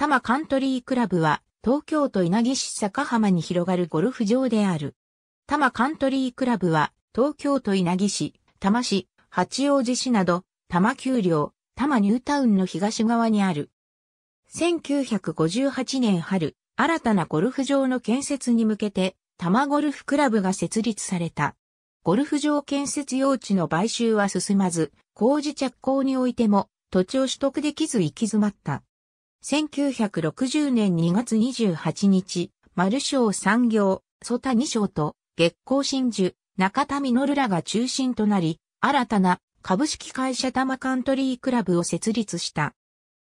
多摩カントリークラブは、東京都稲城市坂浜に広がるゴルフ場である。多摩カントリークラブは、東京都稲城市、多摩市、八王子市など、多摩丘陵、多摩ニュータウンの東側にある。1958年春、新たなゴルフ場の建設に向けて、多摩ゴルフクラブが設立された。ゴルフ場建設用地の買収は進まず、工事着工においても土地を取得できず行き詰まった。1960年2月28日、丸商産業、曽2商と月光真珠、中田実らが中心となり、新たな株式会社玉カントリークラブを設立した。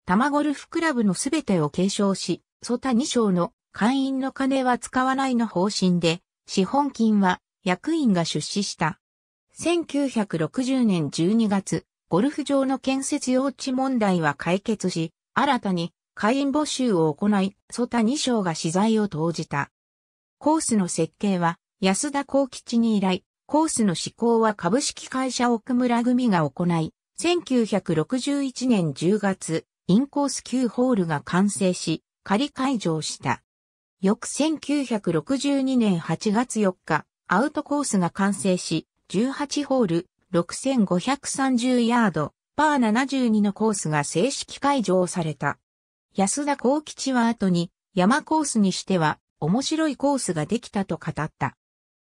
玉ゴルフクラブのすべてを継承し、曽2商の会員の金は使わないの方針で、資本金は役員が出資した。1960年12月、ゴルフ場の建設用地問題は解決し、新たに会員募集を行い、ソタ二章が資材を投じた。コースの設計は、安田幸吉に依頼、コースの施行は株式会社奥村組が行い、1961年10月、インコース9ホールが完成し、仮会場した。翌1962年8月4日、アウトコースが完成し、18ホール、6530ヤード、パー72のコースが正式開場された。安田幸吉は後に山コースにしては面白いコースができたと語った。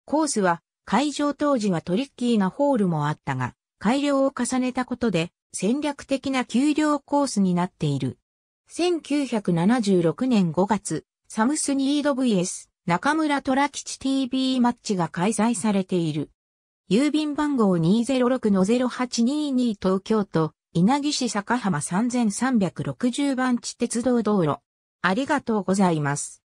コースは会場当時はトリッキーなホールもあったが、改良を重ねたことで戦略的な給料コースになっている。1976年5月、サムスニード VS 中村虎吉 TV マッチが開催されている。郵便番号206-0822東京都稲城市坂浜3360番地鉄道道路。ありがとうございます。